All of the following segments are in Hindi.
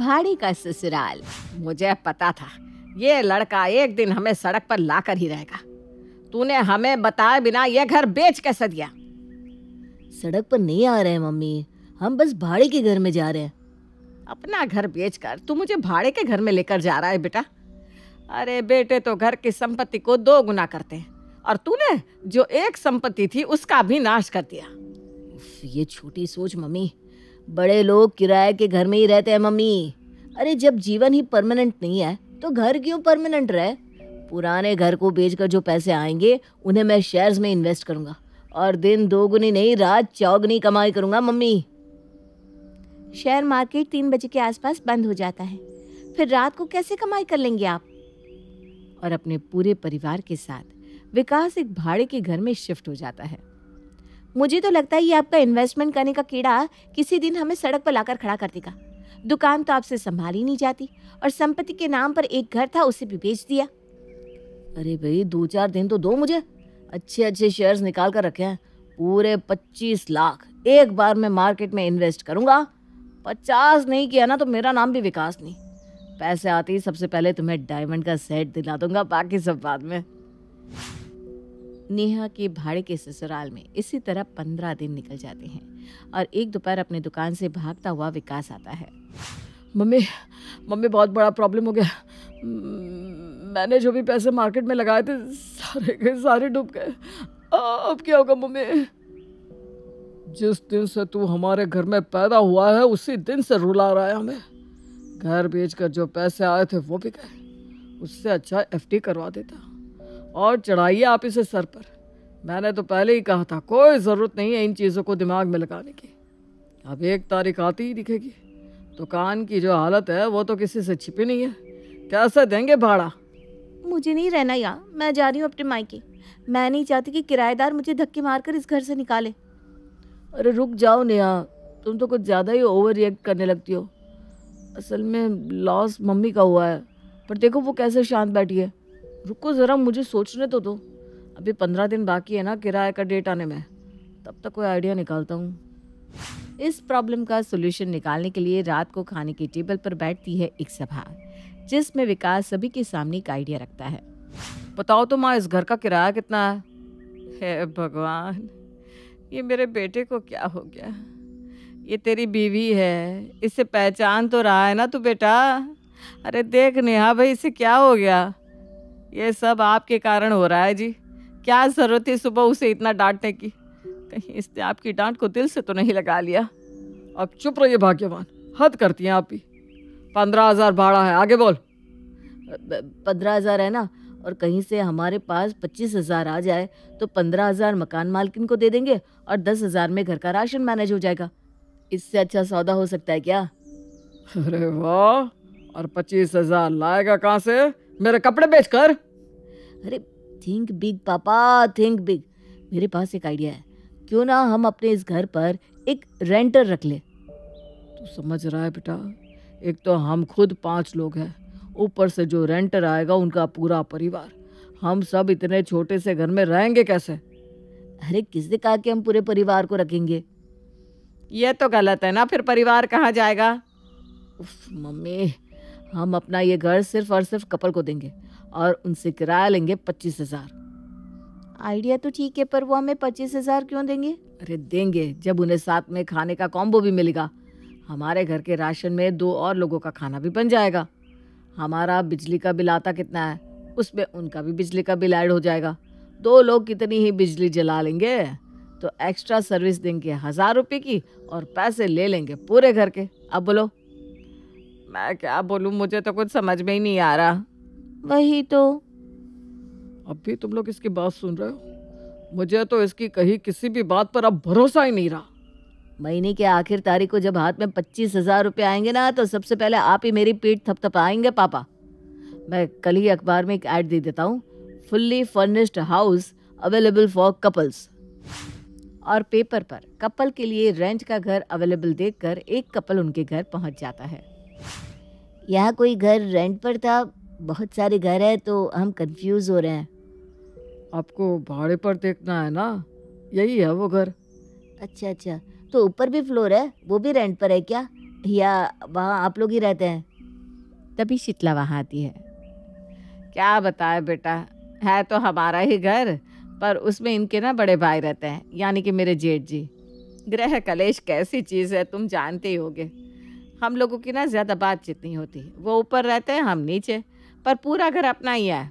भाड़ी का ससुराल मुझे पता था ये लड़का एक दिन हमें सड़क पर ला कर ही रहेगा तूने हमें बताए बिना यह घर बेच कैसे दिया सड़क पर नहीं आ रहे मम्मी हम बस भाड़े के घर में जा रहे हैं अपना घर बेच कर तू मुझे भाड़े के घर में लेकर जा रहा है बेटा अरे बेटे तो घर की संपत्ति को दो गुना करते हैं और तूने जो एक संपत्ति थी उसका भी नाश कर दिया ये छोटी सोच मम्मी बड़े लोग किराए के घर में ही रहते हैं मम्मी अरे जब जीवन ही परमानेंट नहीं है तो घर क्यों परमानेंट रहे पुराने घर को बेचकर जो पैसे आएंगे उन्हें मैं शेयर्स में इन्वेस्ट करूंगा और दिन दोगुनी नहीं रात चौगुनी कमाई करूंगा मम्मी शेयर मार्केट तीन बजे के आसपास बंद हो जाता है फिर रात को कैसे कमाई कर लेंगे आप और अपने पूरे परिवार के साथ विकास एक भाड़े के घर में शिफ्ट हो जाता है मुझे तो लगता है ये आपका इन्वेस्टमेंट करने का कीड़ा किसी दिन हमें सड़क पर लाकर खड़ा कर देगा दुकान तो आपसे संभाल ही नहीं जाती और संपत्ति के नाम पर एक घर था उसे भी बेच दिया अरे भाई दो चार दिन तो दो मुझे अच्छे अच्छे शेयर्स निकाल कर रखे हैं पूरे पच्चीस लाख एक बार मैं मार्केट में इन्वेस्ट करूँगा पचास नहीं किया ना तो मेरा नाम भी विकास नहीं पैसे आते ही सबसे पहले तुम्हें डायमंड का सेट दिला दूंगा बाकी सब बाद में नेहा के भाड़े के ससुराल में इसी तरह पंद्रह दिन निकल जाते हैं और एक दोपहर अपने दुकान से भागता हुआ विकास आता है मम्मी मम्मी बहुत बड़ा प्रॉब्लम हो गया मैंने जो भी पैसे मार्केट में लगाए थे सारे के सारे डूब गए अब क्या होगा मम्मी जिस दिन से तू हमारे घर में पैदा हुआ है उसी दिन से रुला रहा है हमें घर बेच कर जो पैसे आए थे वो भी गए उससे अच्छा एफडी करवा देता और चढ़ाइए आप इसे सर पर मैंने तो पहले ही कहा था कोई ज़रूरत नहीं है इन चीज़ों को दिमाग में लगाने की अब एक तारीख आती ही दिखेगी दुकान की जो हालत है वो तो किसी से छिपी नहीं है कैसे देंगे भाड़ा मुझे नहीं रहना यहाँ मैं जा रही हूँ अपने मायके मैं नहीं चाहती कि किराएदार मुझे धक्के मारकर इस घर से निकाले अरे रुक जाओ नेहा तुम तो कुछ ज़्यादा ही ओवर रिएक्ट करने लगती हो असल में लॉस मम्मी का हुआ है पर देखो वो कैसे शांत बैठी है रुको ज़रा मुझे सोचने तो दो अभी पंद्रह दिन बाकी है ना किराए का डेट आने में तब तक कोई आइडिया निकालता हूँ इस प्रॉब्लम का सोल्यूशन निकालने के लिए रात को खाने की टेबल पर बैठती है एक सभा जिसमें विकास सभी के सामने एक आइडिया रखता है बताओ तो माँ इस घर का किराया कितना है हे भगवान ये मेरे बेटे को क्या हो गया ये तेरी बीवी है इससे पहचान तो रहा है ना तू बेटा अरे देख नेहा भाई इसे क्या हो गया ये सब आपके कारण हो रहा है जी क्या ज़रूरत थी सुबह उसे इतना डांटने की कहीं इसने आपकी डांट को दिल से तो नहीं लगा लिया अब चुप रहिए भाग्यवान हद करती हैं आप ही पंद्रह हज़ार भाड़ा है आगे बोल पंद्रह हज़ार है ना और कहीं से हमारे पास पच्चीस हज़ार आ जाए तो पंद्रह हज़ार मकान मालकिन को दे देंगे और दस हज़ार में घर का राशन मैनेज हो जाएगा इससे अच्छा सौदा हो सकता है क्या अरे वाह और पच्चीस हज़ार लाएगा कहाँ से मेरे कपड़े बेच कर अरे थिंक बिग पापा थिंक बिग मेरे पास एक आइडिया है क्यों ना हम अपने इस घर पर एक रेंटर रख ले तू समझ रहा है बेटा एक तो हम खुद पांच लोग हैं ऊपर से जो रेंटर आएगा उनका पूरा परिवार हम सब इतने छोटे से घर में रहेंगे कैसे अरे किसने कहा कि हम पूरे परिवार को रखेंगे यह तो गलत है ना फिर परिवार कहाँ जाएगा उफ मम्मी हम अपना ये घर सिर्फ और सिर्फ कपल को देंगे और उनसे किराया लेंगे पच्चीस हजार आइडिया तो ठीक है पर वो हमें पच्चीस हजार क्यों देंगे अरे देंगे जब उन्हें साथ में खाने का कॉम्बो भी मिलेगा हमारे घर के राशन में दो और लोगों का खाना भी बन जाएगा हमारा बिजली का बिल आता कितना है उसमें उनका भी बिजली का बिल ऐड हो जाएगा दो लोग कितनी ही बिजली जला लेंगे तो एक्स्ट्रा सर्विस देंगे हज़ार रुपये की और पैसे ले लेंगे पूरे घर के अब बोलो मैं क्या बोलू मुझे तो कुछ समझ में ही नहीं आ रहा वही तो अब भी तुम लोग इसकी बात सुन रहे हो मुझे तो इसकी कही किसी भी बात पर अब भरोसा ही नहीं रहा महीने के आखिर तारीख को जब हाथ में पच्चीस हजार रुपये आएंगे ना तो सबसे पहले आप ही मेरी पीठ थपथपाएंगे पापा मैं कल ही अखबार में एक ऐड दे देता हूँ fully furnished house available for couples और पेपर पर कपल के लिए रेंट का घर अवेलेबल देखकर एक कपल उनके घर पहुंच जाता है यहाँ कोई घर रेंट पर था बहुत सारे घर है तो हम कंफ्यूज हो रहे हैं आपको भाड़े पर देखना है ना यही है वो घर अच्छा अच्छा तो ऊपर भी फ्लोर है वो भी रेंट पर है क्या या वहाँ आप लोग ही रहते हैं तभी शीतला वहाँ आती है क्या बताए बेटा है तो हमारा ही घर पर उसमें इनके ना बड़े भाई रहते हैं यानी कि मेरे जेठ जी ग्रह कलेश कैसी चीज़ है तुम जानते ही होगे हम लोगों की ना ज़्यादा बातचीत नहीं होती वो ऊपर रहते हैं हम नीचे पर पूरा घर अपना ही है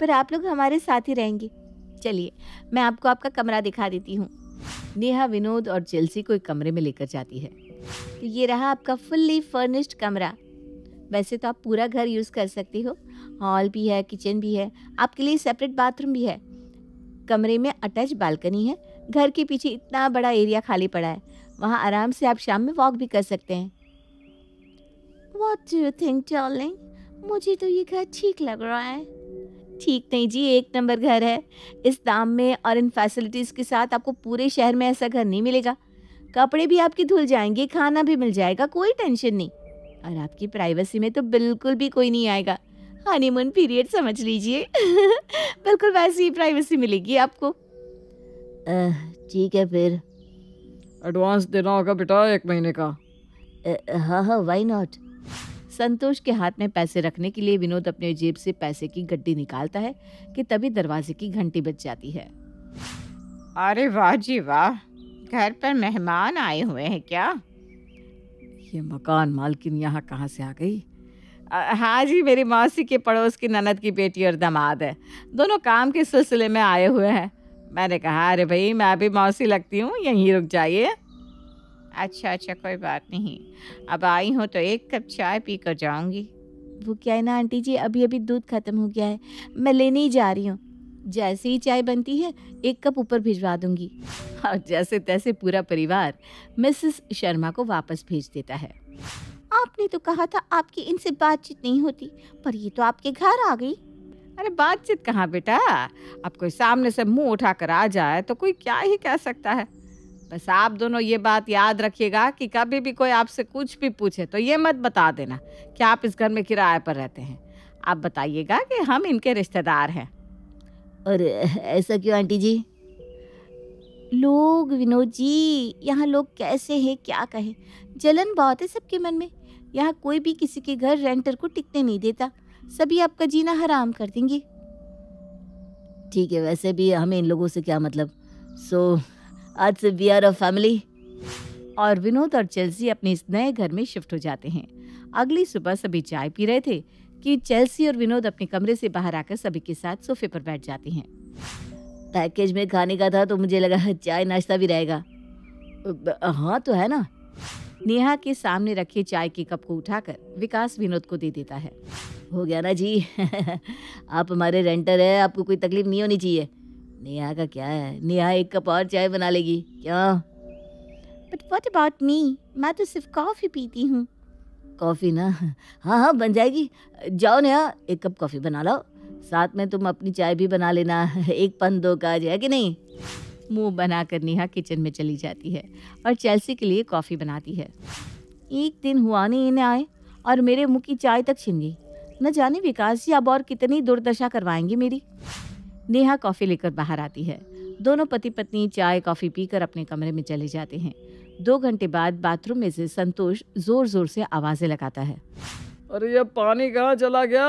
पर आप लोग हमारे साथ ही रहेंगे चलिए मैं आपको आपका कमरा दिखा देती हूँ नेहा विनोद और जेलसी को एक कमरे में लेकर जाती है तो ये रहा आपका फुल्ली फर्निश्ड कमरा वैसे तो आप पूरा घर यूज़ कर सकते हो हॉल भी है किचन भी है आपके लिए सेपरेट बाथरूम भी है कमरे में अटैच बालकनी है घर के पीछे इतना बड़ा एरिया खाली पड़ा है वहाँ आराम से आप शाम में वॉक भी कर सकते हैं What do you think, darling? मुझे तो ये घर ठीक लग रहा है ठीक नहीं जी एक नंबर घर है इस दाम में और इन फैसिलिटीज़ के साथ आपको पूरे शहर में ऐसा घर नहीं मिलेगा कपड़े भी आपके धुल जाएंगे खाना भी मिल जाएगा कोई टेंशन नहीं और आपकी प्राइवेसी में तो बिल्कुल भी कोई नहीं आएगा हनीमून पीरियड समझ लीजिए बिल्कुल वैसी ही प्राइवेसी मिलेगी आपको ठीक है फिर एडवांस देना होगा बेटा एक महीने का हाँ हाँ वाई नॉट संतोष के हाथ में पैसे रखने के लिए विनोद अपने जेब से पैसे की गड्डी निकालता है कि तभी दरवाजे की घंटी बज जाती है अरे वाह जी वाह घर पर मेहमान आए हुए हैं क्या ये मकान मालकिन यहाँ कहाँ से आ गई हाँ जी मेरी मौसी के पड़ोस की ननद की बेटी और दामाद है दोनों काम के सिलसिले में आए हुए हैं मैंने कहा अरे भाई मैं भी मौसी लगती हूँ यहीं रुक जाइए अच्छा अच्छा कोई बात नहीं अब आई हूँ तो एक कप चाय पी कर जाऊँगी वो क्या है ना आंटी जी अभी अभी दूध ख़त्म हो गया है मैं लेने ही जा रही हूँ जैसे ही चाय बनती है एक कप ऊपर भिजवा दूंगी और जैसे तैसे पूरा परिवार मिसेस शर्मा को वापस भेज देता है आपने तो कहा था आपकी इनसे बातचीत नहीं होती पर ये तो आपके घर आ गई अरे बातचीत कहाँ बेटा अब कोई सामने से मुंह उठा कर आ जाए तो कोई क्या ही कह सकता है बस आप दोनों ये बात याद रखिएगा कि कभी भी कोई आपसे कुछ भी पूछे तो ये मत बता देना कि आप इस घर में किराए पर रहते हैं आप बताइएगा कि हम इनके रिश्तेदार हैं और ऐसा क्यों आंटी जी लोग विनोद जी यहाँ लोग कैसे हैं क्या कहे जलन बहुत है सबके मन में यहाँ कोई भी किसी के घर रेंटर को टिकने नहीं देता सभी आपका जीना हराम कर देंगे ठीक है वैसे भी हमें इन लोगों से क्या मतलब सो आज से वी आर अ फैमिली और विनोद और चेल्सी अपने इस नए घर में शिफ्ट हो जाते हैं अगली सुबह सभी चाय पी रहे थे कि चेल्सी और विनोद अपने कमरे से बाहर आकर सभी के साथ सोफे पर बैठ जाते हैं पैकेज में खाने का था तो मुझे लगा चाय नाश्ता भी रहेगा हाँ तो है ना नेहा के सामने रखे चाय के कप को उठाकर विकास विनोद को दे देता है हो गया ना जी आप हमारे रेंटर है आपको कोई तकलीफ नहीं होनी चाहिए नेहा का क्या है नेहा एक कप और चाय बना लेगी क्या बट वट अबाउट मी मैं तो सिर्फ कॉफ़ी पीती हूँ कॉफ़ी ना हाँ हाँ बन जाएगी जाओ नेहा एक कप कॉफ़ी बना लो साथ में तुम अपनी चाय भी बना लेना एक पन दो काज है कि नहीं मुंह बनाकर नेहा किचन में चली जाती है और चेल्सी के लिए कॉफ़ी बनाती है एक दिन हुआ नहीं इन्हें आए और मेरे मुँह की चाय तक छिन गई न जाने विकास जी अब और कितनी दुर्दशा करवाएंगे मेरी नेहा कॉफ़ी लेकर बाहर आती है दोनों पति पत्नी चाय कॉफ़ी पीकर अपने कमरे में चले जाते हैं दो घंटे बाद बाथरूम में से संतोष जोर जोर से आवाज़ें लगाता है अरे ये पानी कहाँ चला गया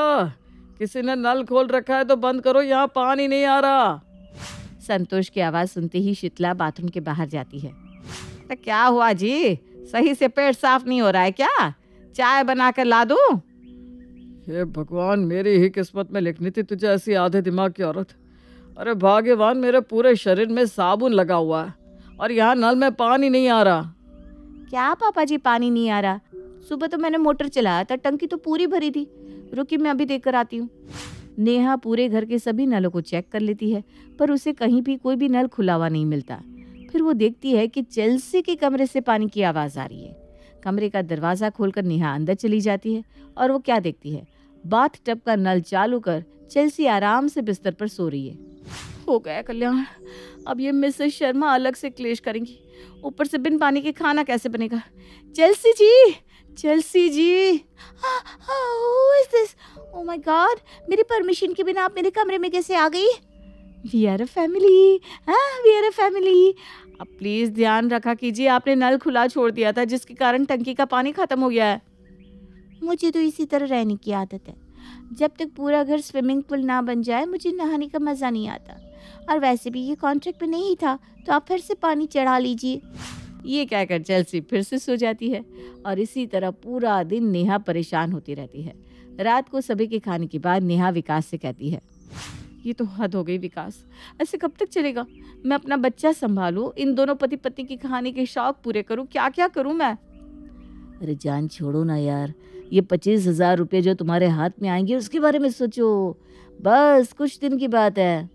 किसी ने नल खोल रखा है तो बंद करो यहाँ पानी नहीं आ रहा संतोष की आवाज़ सुनते ही शीतला बाथरूम के बाहर जाती है तो क्या हुआ जी सही से पेट साफ नहीं हो रहा है क्या चाय बना कर ला दू भगवान मेरी ही किस्मत में लिखनी थी तुझे ऐसी आधे दिमाग की औरत अरे भाग्यवान मेरे पूरे शरीर में साबुन लगा हुआ है और यहाँ नल में पानी नहीं आ रहा क्या पापा जी पानी नहीं आ रहा सुबह तो मैंने मोटर चलाया था टंकी तो पूरी भरी थी रुकी मैं अभी देख कर आती हूँ नेहा पूरे घर के सभी नलों को चेक कर लेती है पर उसे कहीं भी कोई भी नल खुला हुआ नहीं मिलता फिर वो देखती है कि चेल्सी के कमरे से पानी की आवाज़ आ रही है कमरे का दरवाज़ा खोलकर नेहा अंदर चली जाती है और वो क्या देखती है बाथ टब का नल चालू कर चेल्सी आराम से बिस्तर पर सो रही है हो गया कल्याण अब ये मिसेस शर्मा अलग से क्लेश करेंगी ऊपर से बिन पानी के खाना कैसे बनेगा Chelsea ji Chelsea ji my हाँ, गॉड हाँ, oh मेरी परमिशन के बिना आप मेरे कमरे में कैसे आ गई वी आर अ फैमिली हाँ वी आर अ फैमिली अब प्लीज़ ध्यान रखा कीजिए आपने नल खुला छोड़ दिया था जिसके कारण टंकी का पानी ख़त्म हो गया है मुझे तो इसी तरह रहने की आदत है जब तक पूरा घर स्विमिंग पूल ना बन जाए मुझे नहाने का मज़ा नहीं आता और वैसे भी ये कॉन्ट्रैक्ट में नहीं था तो आप फिर से पानी चढ़ा लीजिए ये कहकर चेल्सी फिर से सो जाती है और इसी तरह पूरा दिन नेहा परेशान होती रहती है रात को सभी के खाने के बाद नेहा विकास से कहती है ये तो हद हो गई विकास ऐसे कब तक चलेगा मैं अपना बच्चा संभालूँ इन दोनों पति पत्नी की कहानी के शौक पूरे करूँ क्या क्या करूँ मैं अरे जान छोड़ो ना यार ये पच्चीस हज़ार रुपये जो तुम्हारे हाथ में आएंगे उसके बारे में सोचो बस कुछ दिन की बात है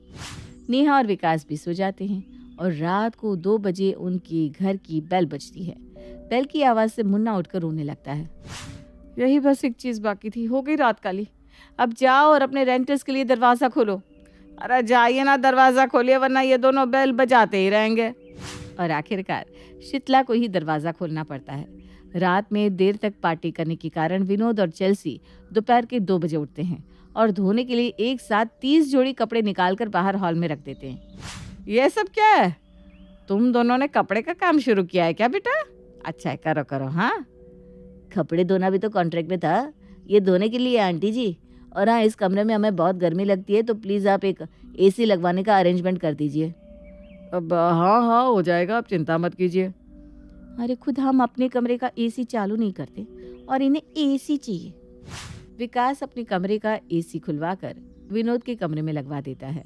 नेहा और विकास भी सो जाते हैं और रात को दो बजे उनके घर की बेल बजती है बेल की आवाज़ से मुन्ना उठकर रोने लगता है यही बस एक चीज़ बाकी थी हो गई रात काली अब जाओ और अपने रेंटर्स के लिए दरवाज़ा खोलो अरे जाइए ना दरवाज़ा खोलिए वरना ये दोनों बेल बजाते ही रहेंगे और आखिरकार शीतला को ही दरवाज़ा खोलना पड़ता है रात में देर तक पार्टी करने के कारण विनोद और चेल्सी दोपहर के दो बजे उठते हैं और धोने के लिए एक साथ तीस जोड़ी कपड़े निकालकर बाहर हॉल में रख देते हैं यह सब क्या है तुम दोनों ने कपड़े का काम शुरू किया है क्या बेटा अच्छा है करो करो हाँ कपड़े धोना भी तो कॉन्ट्रैक्ट में था ये धोने के लिए आंटी जी और हाँ इस कमरे में हमें बहुत गर्मी लगती है तो प्लीज़ आप एक एसी लगवाने का अरेंजमेंट कर दीजिए अब हाँ हाँ हो जाएगा आप चिंता मत कीजिए अरे खुद हम अपने कमरे का एसी चालू नहीं करते और इन्हें एसी चाहिए विकास अपने कमरे का एसी खुलवाकर विनोद के कमरे में लगवा देता है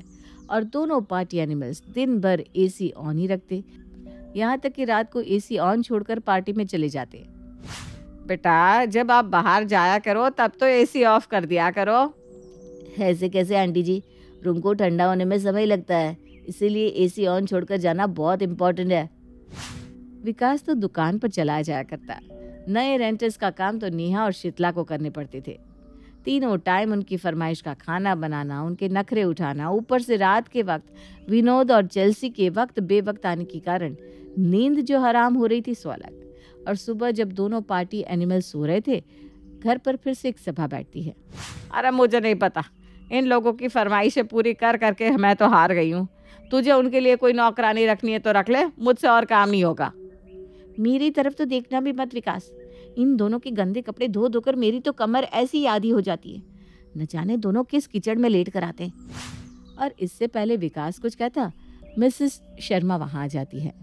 और दोनों पार्टी एनिमल्स दिन भर एसी ऑन ही रखते यहाँ तक कि रात को एसी ऑन छोड़कर पार्टी में चले जाते बेटा जब आप बाहर जाया करो तब तो एसी ऑफ कर दिया करो ऐसे कैसे आंटी जी रूम को ठंडा होने में समय लगता है इसीलिए एसी ऑन छोड़कर जाना बहुत इम्पोर्टेंट है विकास तो दुकान पर चलाया जाया करता नए रेंटर्स का काम तो नेहा और शीतला को करने पड़ते थे तीनों टाइम उनकी फरमाइश का खाना बनाना उनके नखरे उठाना ऊपर से रात के वक्त विनोद और जेलसी के वक्त बेवक्त आने के कारण नींद जो हराम हो रही थी सो अलग और सुबह जब दोनों पार्टी एनिमल सो रहे थे घर पर फिर से एक सभा बैठती है अरे मुझे नहीं पता इन लोगों की फरमाइशें पूरी कर करके मैं तो हार गई हूँ तुझे उनके लिए कोई नौकरानी रखनी है तो रख ले मुझसे और काम नहीं होगा मेरी तरफ तो देखना भी मत विकास इन दोनों के गंदे कपड़े धो धोकर मेरी तो कमर ऐसी आधी हो जाती है न जाने दोनों किस कीचड़ में लेट कर आते और इससे पहले विकास कुछ कहता मिसेस शर्मा वहाँ आ जाती है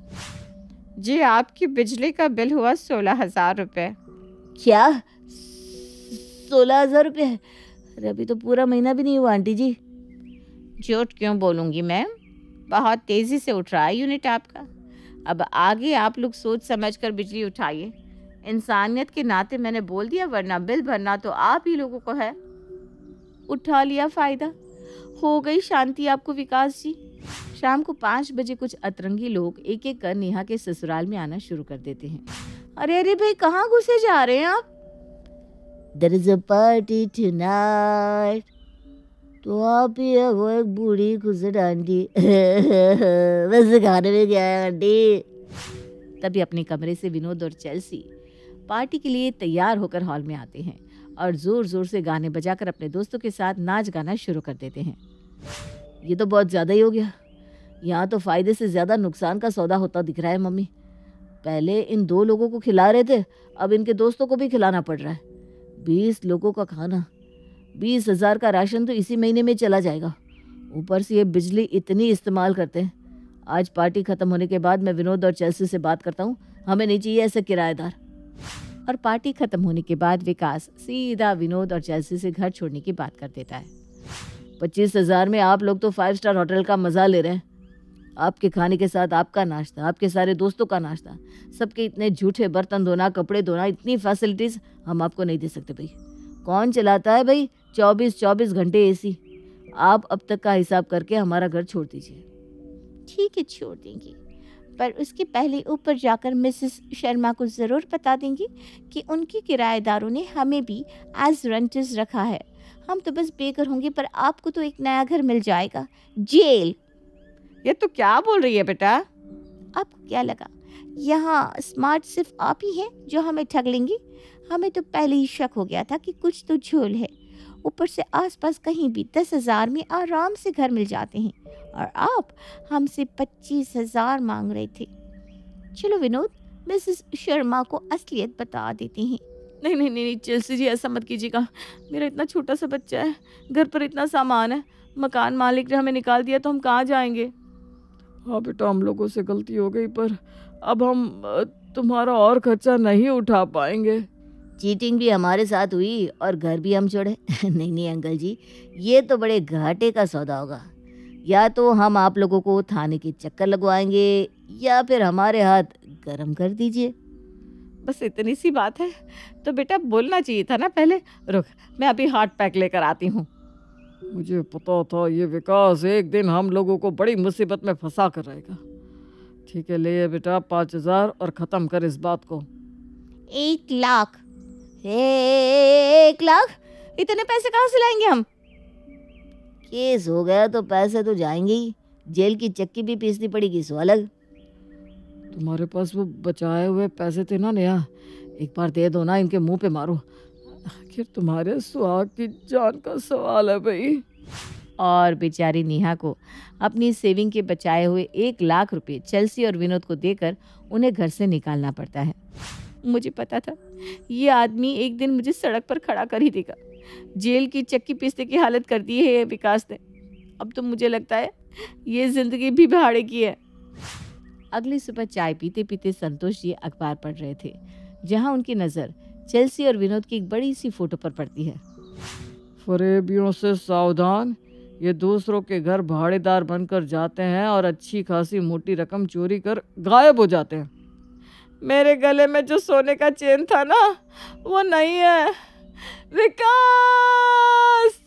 जी आपकी बिजली का बिल हुआ सोलह हजार रुपये क्या सोलह हजार रुपये अरे अभी तो पूरा महीना भी नहीं हुआ आंटी जी झूठ क्यों बोलूँगी मैम बहुत तेज़ी से उठ रहा है यूनिट आपका अब आगे आप लोग सोच समझ कर बिजली उठाइए इंसानियत के नाते मैंने बोल दिया वरना बिल भरना तो आप ही लोगों को है उठा लिया फ़ायदा हो गई शांति आपको विकास जी शाम को पाँच बजे कुछ अतरंगी लोग एक एक कर नेहा के ससुराल में आना शुरू कर देते हैं अरे अरे भाई कहाँ घुसे जा रहे हैं आप There is a party tonight. तो आप ही है वो एक बूढ़ी गुजर आंटी वैसे खाने में क्या है आंटी तभी अपने कमरे से विनोद और चेल्सी पार्टी के लिए तैयार होकर हॉल में आते हैं और ज़ोर ज़ोर से गाने बजाकर अपने दोस्तों के साथ नाच गाना शुरू कर देते हैं ये तो बहुत ज़्यादा ही हो गया यहाँ तो फ़ायदे से ज़्यादा नुकसान का सौदा होता दिख रहा है मम्मी पहले इन दो लोगों को खिला रहे थे अब इनके दोस्तों को भी खिलाना पड़ रहा है बीस लोगों का खाना बीस हज़ार का राशन तो इसी महीने में चला जाएगा ऊपर से ये बिजली इतनी इस्तेमाल करते हैं आज पार्टी ख़त्म होने के बाद मैं विनोद और चेल्सी से बात करता हूँ हमें नहीं चाहिए ऐसे किराएदार और पार्टी ख़त्म होने के बाद विकास सीधा विनोद और चेल्सी से घर छोड़ने की बात कर देता है पच्चीस हज़ार में आप लोग तो फाइव स्टार होटल का मज़ा ले रहे हैं आपके खाने के साथ आपका नाश्ता आपके सारे दोस्तों का नाश्ता सबके इतने झूठे बर्तन धोना कपड़े धोना इतनी फैसिलिटीज़ हम आपको नहीं दे सकते भाई कौन चलाता है भाई चौबीस चौबीस घंटे एसी आप अब तक का हिसाब करके हमारा घर छोड़ दीजिए ठीक है छोड़ देंगे पर उसके पहले ऊपर जाकर मिसेस शर्मा को ज़रूर बता देंगी कि उनके किराएदारों ने हमें भी एज रेंटर्स रखा है हम तो बस बेकर होंगे पर आपको तो एक नया घर मिल जाएगा जेल ये तो क्या बोल रही है बेटा आपको क्या लगा यहाँ स्मार्ट सिर्फ आप ही हैं जो हमें ठग लेंगी हमें तो पहले ही शक हो गया था कि कुछ तो झोल है ऊपर से आसपास कहीं भी दस हज़ार में आराम से घर मिल जाते हैं और आप हमसे पच्चीस हज़ार मांग रहे थे चलो विनोद मिसेस शर्मा को असलियत बता देती हैं नहीं नहीं नहीं चलसी जी ऐसा मत कीजिएगा मेरा इतना छोटा सा बच्चा है घर पर इतना सामान है मकान मालिक ने हमें निकाल दिया तो हम कहाँ जाएंगे हाँ बेटा हम लोगों से गलती हो गई पर अब हम तुम्हारा और खर्चा नहीं उठा पाएंगे चीटिंग भी हमारे साथ हुई और घर भी हम छोड़े नहीं नहीं अंकल जी ये तो बड़े घाटे का सौदा होगा या तो हम आप लोगों को थाने के चक्कर लगवाएंगे या फिर हमारे हाथ गर्म कर दीजिए बस इतनी सी बात है तो बेटा बोलना चाहिए था ना पहले रुक मैं अभी हार्ट पैक लेकर आती हूँ मुझे पता था ये विकास एक दिन हम लोगों को बड़ी मुसीबत में फंसा कर रहेगा ठीक है ले बेटा पाँच हज़ार और ख़त्म कर इस बात को एक लाख एक लाख इतने पैसे कहाँ से लाएंगे हम केस हो गया तो पैसे तो जाएंगे ही जेल की चक्की भी पीसनी पड़ेगी सो अलग तुम्हारे पास वो बचाए हुए पैसे थे ना नया एक बार दे दो ना इनके मुंह पे मारो आखिर तुम्हारे सुहाग की जान का सवाल है भाई और बेचारी नेहा को अपनी सेविंग के बचाए हुए एक लाख रुपए चेल्सी और विनोद को देकर उन्हें घर से निकालना पड़ता है मुझे पता था ये आदमी एक दिन मुझे सड़क पर खड़ा कर ही देगा जेल की चक्की पिस्ते की हालत कर दी है विकास ने अब तो मुझे लगता है ये ज़िंदगी भी भाड़े की है अगली सुबह चाय पीते पीते संतोष जी अखबार पढ़ रहे थे जहां उनकी नज़र चेल्सी और विनोद की एक बड़ी सी फोटो पर पड़ती है फरेबियों से सावधान ये दूसरों के घर भाड़ेदार बनकर जाते हैं और अच्छी खासी मोटी रकम चोरी कर गायब हो जाते हैं मेरे गले में जो सोने का चेन था ना वो नहीं है विकास